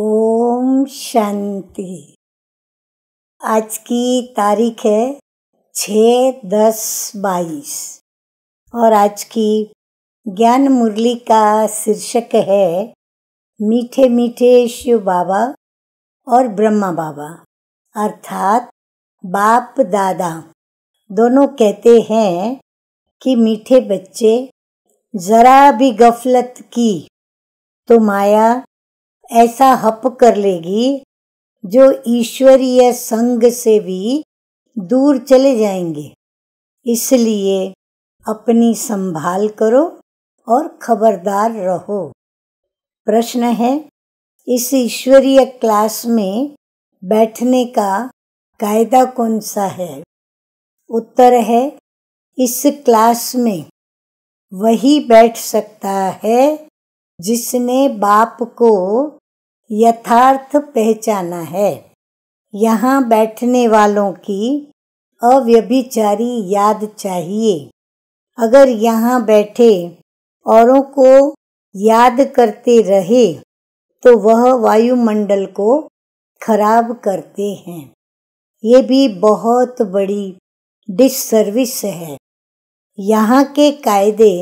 ओम शांति आज की तारीख है छ दस बाईस और आज की ज्ञान मुरली का शीर्षक है मीठे मीठे शिव बाबा और ब्रह्मा बाबा अर्थात बाप दादा दोनों कहते हैं कि मीठे बच्चे ज़रा भी गफलत की तो माया ऐसा हप कर लेगी जो ईश्वरीय संग से भी दूर चले जाएंगे इसलिए अपनी संभाल करो और खबरदार रहो प्रश्न है इस ईश्वरीय क्लास में बैठने का कायदा कौन सा है उत्तर है इस क्लास में वही बैठ सकता है जिसने बाप को यथार्थ पहचाना है यहाँ बैठने वालों की अव्यभिचारी याद चाहिए अगर यहाँ बैठे औरों को याद करते रहे तो वह वायुमंडल को खराब करते हैं ये भी बहुत बड़ी डिससर्विस है यहाँ के कायदे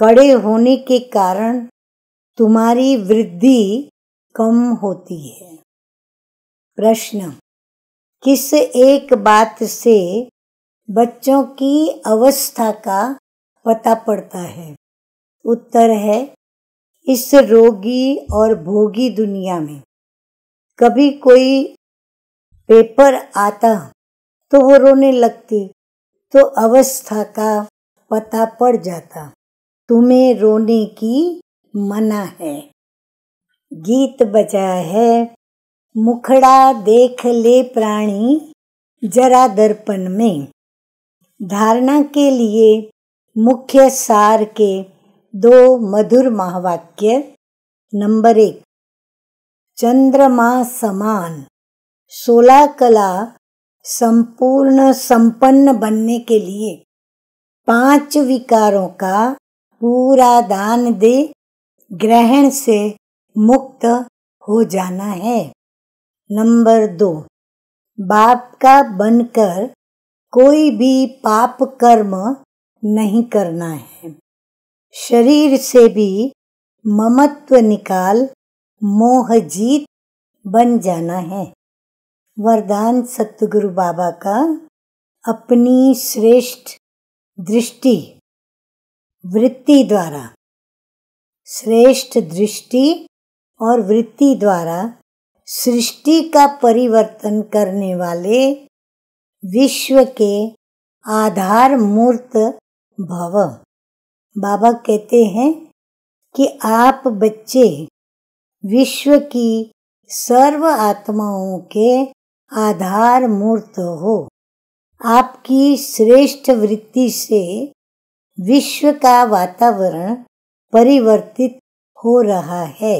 कड़े होने के कारण तुम्हारी वृद्धि कम होती है प्रश्न किस एक बात से बच्चों की अवस्था का पता पड़ता है उत्तर है इस रोगी और भोगी दुनिया में कभी कोई पेपर आता तो वो रोने लगती तो अवस्था का पता पड़ जाता तुम्हें रोने की मना है गीत बजा है मुखड़ा देख ले प्राणी जरा दर्पण में धारणा के लिए मुख्य सार के दो मधुर महावाक्य नंबर एक चंद्रमा समान सोलह कला संपूर्ण संपन्न बनने के लिए पांच विकारों का पूरा दान दे ग्रहण से मुक्त हो जाना है नंबर दो बाप का बनकर कोई भी पाप कर्म नहीं करना है शरीर से भी ममत्व निकाल मोह जीत बन जाना है वरदान सतगुरु बाबा का अपनी श्रेष्ठ दृष्टि वृत्ति द्वारा श्रेष्ठ दृष्टि और वृत्ति द्वारा सृष्टि का परिवर्तन करने वाले विश्व के आधार मूर्त भव बाबा कहते हैं कि आप बच्चे विश्व की सर्व आत्माओं के आधार मूर्त हो आपकी श्रेष्ठ वृत्ति से विश्व का वातावरण परिवर्तित हो रहा है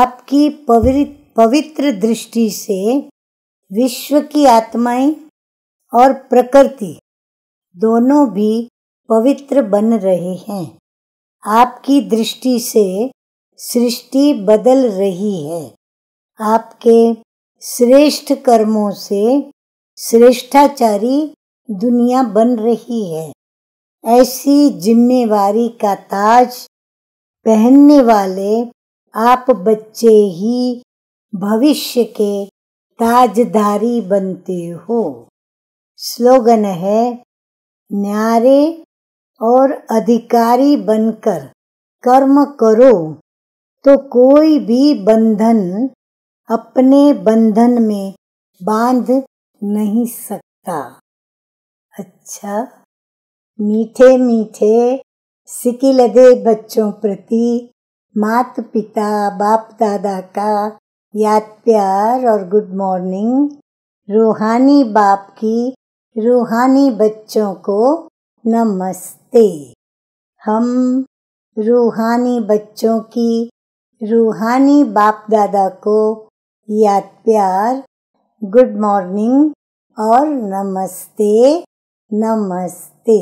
आपकी पवित्र दृष्टि से विश्व की आत्माएं और प्रकृति दोनों भी पवित्र बन रहे हैं आपकी दृष्टि से सृष्टि बदल रही है आपके श्रेष्ठ कर्मों से श्रेष्ठाचारी दुनिया बन रही है ऐसी जिम्मेवारी का ताज पहनने वाले आप बच्चे ही भविष्य के ताजधारी बनते हो स्लोगन है न्यारे और अधिकारी बनकर कर्म करो तो कोई भी बंधन अपने बंधन में बांध नहीं सकता अच्छा मीठे मीठे सिकिलदे बच्चों प्रति मात पिता बाप दादा का याद प्यार और गुड मॉर्निंग रूहानी बाप की रूहानी बच्चों को नमस्ते हम रूहानी बच्चों की रूहानी बाप दादा को याद प्यार गुड मॉर्निंग और नमस्ते नमस्ते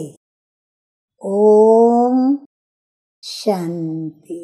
ॐ शन्ति